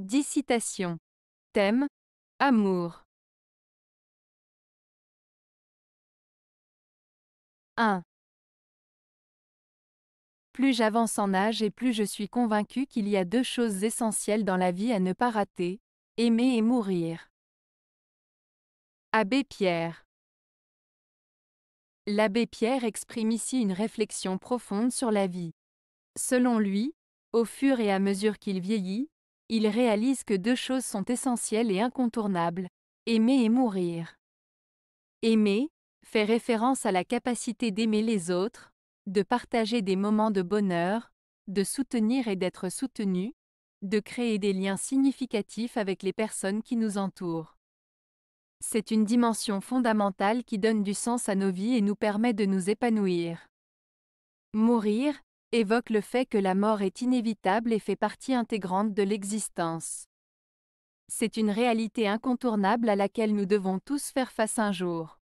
10 citations. Thème Amour. 1. Plus j'avance en âge et plus je suis convaincu qu'il y a deux choses essentielles dans la vie à ne pas rater, aimer et mourir. Abbé Pierre. L'abbé Pierre exprime ici une réflexion profonde sur la vie. Selon lui, au fur et à mesure qu'il vieillit, il réalise que deux choses sont essentielles et incontournables, aimer et mourir. Aimer fait référence à la capacité d'aimer les autres, de partager des moments de bonheur, de soutenir et d'être soutenu, de créer des liens significatifs avec les personnes qui nous entourent. C'est une dimension fondamentale qui donne du sens à nos vies et nous permet de nous épanouir. Mourir évoque le fait que la mort est inévitable et fait partie intégrante de l'existence. C'est une réalité incontournable à laquelle nous devons tous faire face un jour.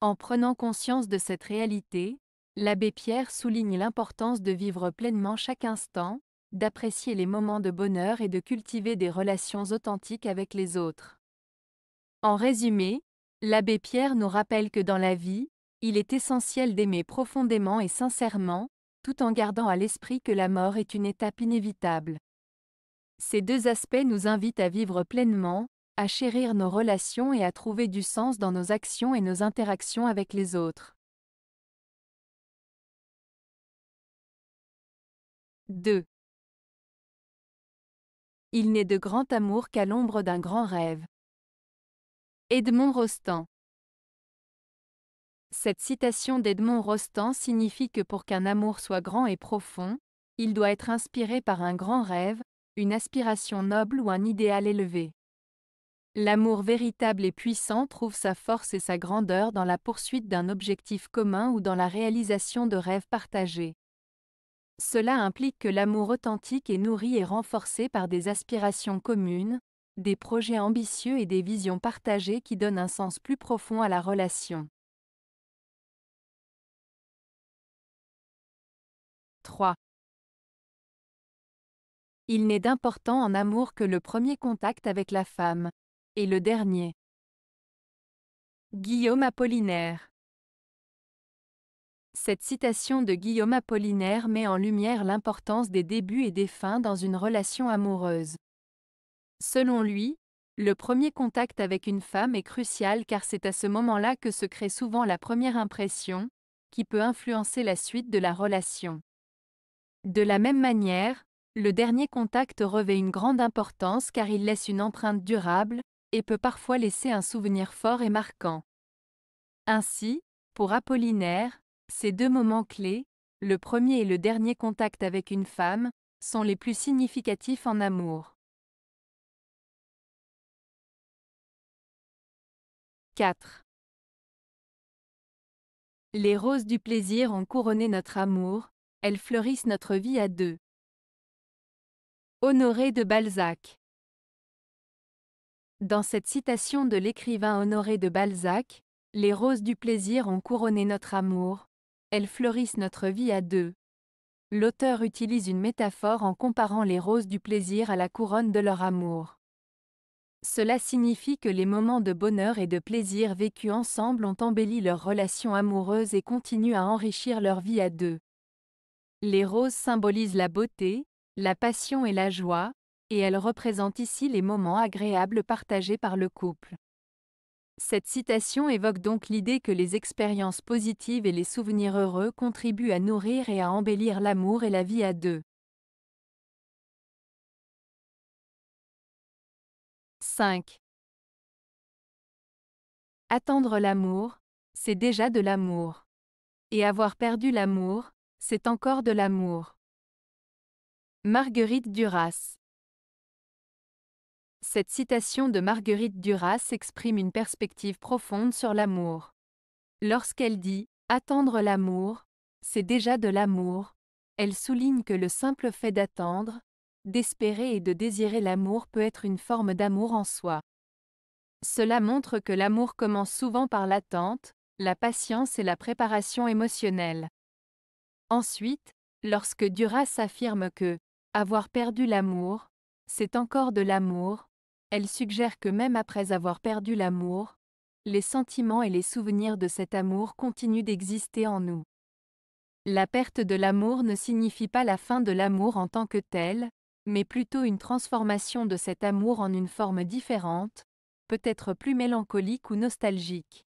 En prenant conscience de cette réalité, l'abbé Pierre souligne l'importance de vivre pleinement chaque instant, d'apprécier les moments de bonheur et de cultiver des relations authentiques avec les autres. En résumé, l'abbé Pierre nous rappelle que dans la vie, il est essentiel d'aimer profondément et sincèrement, tout en gardant à l'esprit que la mort est une étape inévitable. Ces deux aspects nous invitent à vivre pleinement, à chérir nos relations et à trouver du sens dans nos actions et nos interactions avec les autres. 2. Il n'est de grand amour qu'à l'ombre d'un grand rêve. Edmond Rostand cette citation d'Edmond Rostand signifie que pour qu'un amour soit grand et profond, il doit être inspiré par un grand rêve, une aspiration noble ou un idéal élevé. L'amour véritable et puissant trouve sa force et sa grandeur dans la poursuite d'un objectif commun ou dans la réalisation de rêves partagés. Cela implique que l'amour authentique est nourri et renforcé par des aspirations communes, des projets ambitieux et des visions partagées qui donnent un sens plus profond à la relation. Il n'est d'important en amour que le premier contact avec la femme. Et le dernier. Guillaume Apollinaire Cette citation de Guillaume Apollinaire met en lumière l'importance des débuts et des fins dans une relation amoureuse. Selon lui, le premier contact avec une femme est crucial car c'est à ce moment-là que se crée souvent la première impression, qui peut influencer la suite de la relation. De la même manière, le dernier contact revêt une grande importance car il laisse une empreinte durable, et peut parfois laisser un souvenir fort et marquant. Ainsi, pour Apollinaire, ces deux moments clés, le premier et le dernier contact avec une femme, sont les plus significatifs en amour. 4. Les roses du plaisir ont couronné notre amour, elles fleurissent notre vie à deux. Honoré de Balzac Dans cette citation de l'écrivain Honoré de Balzac, les roses du plaisir ont couronné notre amour, elles fleurissent notre vie à deux. L'auteur utilise une métaphore en comparant les roses du plaisir à la couronne de leur amour. Cela signifie que les moments de bonheur et de plaisir vécus ensemble ont embelli leur relation amoureuse et continuent à enrichir leur vie à deux. Les roses symbolisent la beauté, la passion et la joie, et elles représentent ici les moments agréables partagés par le couple. Cette citation évoque donc l'idée que les expériences positives et les souvenirs heureux contribuent à nourrir et à embellir l'amour et la vie à deux. 5. Attendre l'amour, c'est déjà de l'amour. Et avoir perdu l'amour, c'est encore de l'amour. Marguerite Duras Cette citation de Marguerite Duras exprime une perspective profonde sur l'amour. Lorsqu'elle dit Attendre l'amour, c'est déjà de l'amour, elle souligne que le simple fait d'attendre, d'espérer et de désirer l'amour peut être une forme d'amour en soi. Cela montre que l'amour commence souvent par l'attente, la patience et la préparation émotionnelle. Ensuite, lorsque Duras affirme que avoir perdu l'amour, c'est encore de l'amour, elle suggère que même après avoir perdu l'amour, les sentiments et les souvenirs de cet amour continuent d'exister en nous. La perte de l'amour ne signifie pas la fin de l'amour en tant que tel, mais plutôt une transformation de cet amour en une forme différente, peut-être plus mélancolique ou nostalgique.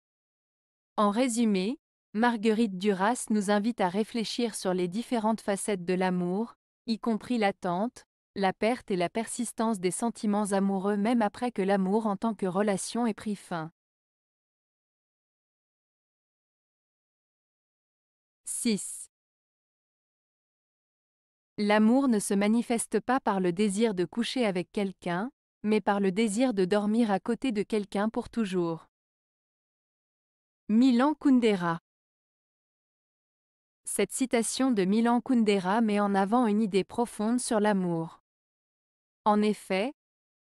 En résumé, Marguerite Duras nous invite à réfléchir sur les différentes facettes de l'amour, y compris l'attente, la perte et la persistance des sentiments amoureux même après que l'amour en tant que relation ait pris fin. 6. L'amour ne se manifeste pas par le désir de coucher avec quelqu'un, mais par le désir de dormir à côté de quelqu'un pour toujours. Milan Kundera cette citation de Milan Kundera met en avant une idée profonde sur l'amour. En effet,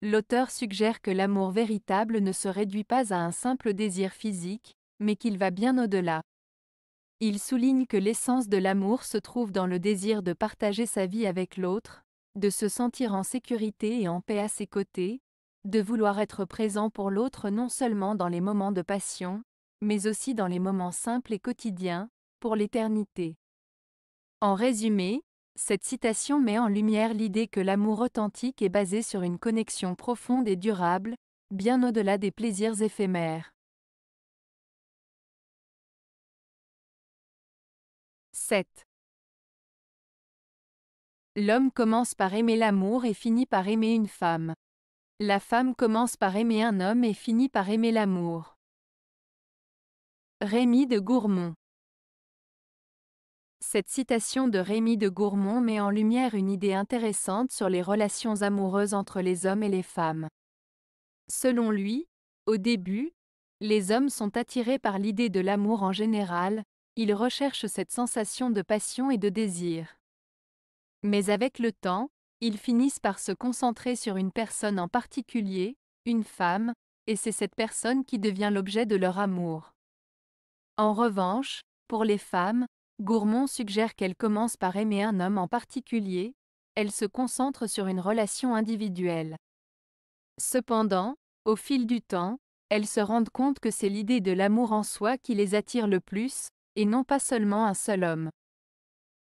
l'auteur suggère que l'amour véritable ne se réduit pas à un simple désir physique, mais qu'il va bien au-delà. Il souligne que l'essence de l'amour se trouve dans le désir de partager sa vie avec l'autre, de se sentir en sécurité et en paix à ses côtés, de vouloir être présent pour l'autre non seulement dans les moments de passion, mais aussi dans les moments simples et quotidiens, pour l'éternité. En résumé, cette citation met en lumière l'idée que l'amour authentique est basé sur une connexion profonde et durable, bien au-delà des plaisirs éphémères. 7. L'homme commence par aimer l'amour et finit par aimer une femme. La femme commence par aimer un homme et finit par aimer l'amour. Rémy de Gourmont cette citation de Rémy de Gourmont met en lumière une idée intéressante sur les relations amoureuses entre les hommes et les femmes. Selon lui, au début, les hommes sont attirés par l'idée de l'amour en général, ils recherchent cette sensation de passion et de désir. Mais avec le temps, ils finissent par se concentrer sur une personne en particulier, une femme, et c'est cette personne qui devient l'objet de leur amour. En revanche, pour les femmes, Gourmont suggère qu'elle commence par aimer un homme en particulier, elle se concentre sur une relation individuelle. Cependant, au fil du temps, elles se rendent compte que c'est l'idée de l'amour en soi qui les attire le plus, et non pas seulement un seul homme.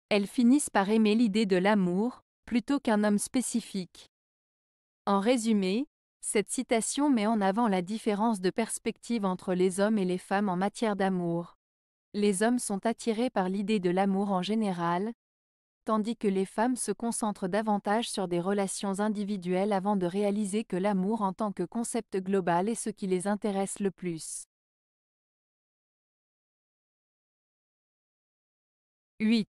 Elles finissent par aimer l'idée de l'amour, plutôt qu'un homme spécifique. En résumé, cette citation met en avant la différence de perspective entre les hommes et les femmes en matière d'amour. Les hommes sont attirés par l'idée de l'amour en général, tandis que les femmes se concentrent davantage sur des relations individuelles avant de réaliser que l'amour en tant que concept global est ce qui les intéresse le plus. 8.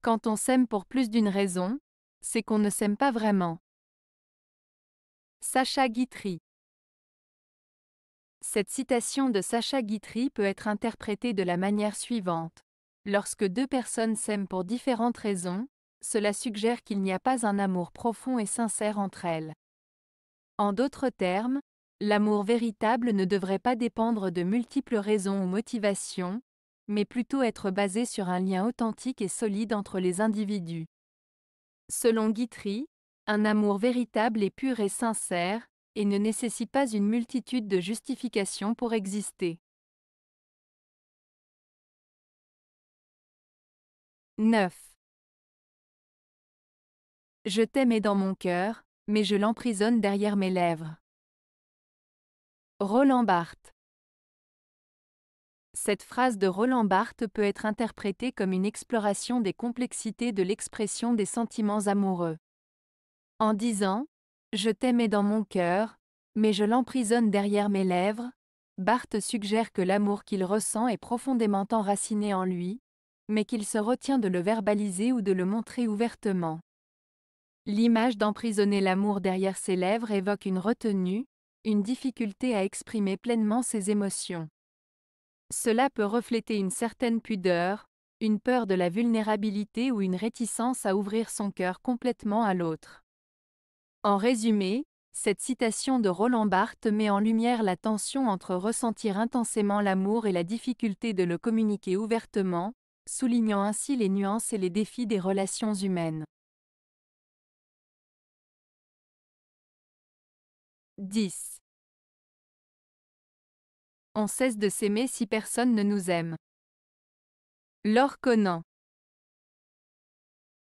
Quand on s'aime pour plus d'une raison, c'est qu'on ne s'aime pas vraiment. Sacha Guitry cette citation de Sacha Guitry peut être interprétée de la manière suivante. Lorsque deux personnes s'aiment pour différentes raisons, cela suggère qu'il n'y a pas un amour profond et sincère entre elles. En d'autres termes, l'amour véritable ne devrait pas dépendre de multiples raisons ou motivations, mais plutôt être basé sur un lien authentique et solide entre les individus. Selon Guitry, un amour véritable est pur et sincère, et ne nécessite pas une multitude de justifications pour exister. 9. Je t'aimais dans mon cœur, mais je l'emprisonne derrière mes lèvres. Roland Barthes Cette phrase de Roland Barthes peut être interprétée comme une exploration des complexités de l'expression des sentiments amoureux. En disant je t'aimais dans mon cœur, mais je l'emprisonne derrière mes lèvres. Barthes suggère que l'amour qu'il ressent est profondément enraciné en lui, mais qu'il se retient de le verbaliser ou de le montrer ouvertement. L'image d'emprisonner l'amour derrière ses lèvres évoque une retenue, une difficulté à exprimer pleinement ses émotions. Cela peut refléter une certaine pudeur, une peur de la vulnérabilité ou une réticence à ouvrir son cœur complètement à l'autre. En résumé, cette citation de Roland Barthes met en lumière la tension entre ressentir intensément l'amour et la difficulté de le communiquer ouvertement, soulignant ainsi les nuances et les défis des relations humaines. 10. On cesse de s'aimer si personne ne nous aime. Laure Conan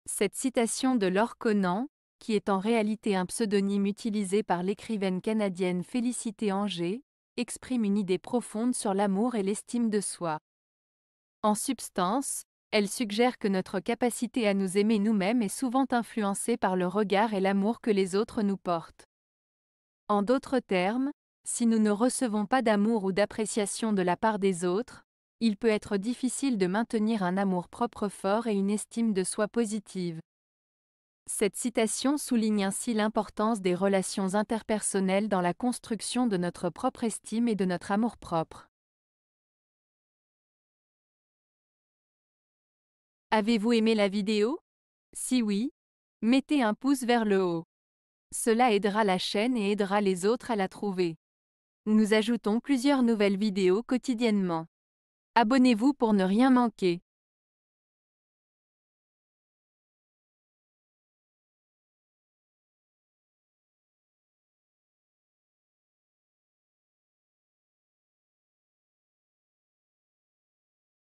Cette citation de Laure Conan, qui est en réalité un pseudonyme utilisé par l'écrivaine canadienne Félicité Anger, exprime une idée profonde sur l'amour et l'estime de soi. En substance, elle suggère que notre capacité à nous aimer nous-mêmes est souvent influencée par le regard et l'amour que les autres nous portent. En d'autres termes, si nous ne recevons pas d'amour ou d'appréciation de la part des autres, il peut être difficile de maintenir un amour-propre fort et une estime de soi positive. Cette citation souligne ainsi l'importance des relations interpersonnelles dans la construction de notre propre estime et de notre amour-propre. Avez-vous aimé la vidéo Si oui, mettez un pouce vers le haut. Cela aidera la chaîne et aidera les autres à la trouver. Nous ajoutons plusieurs nouvelles vidéos quotidiennement. Abonnez-vous pour ne rien manquer.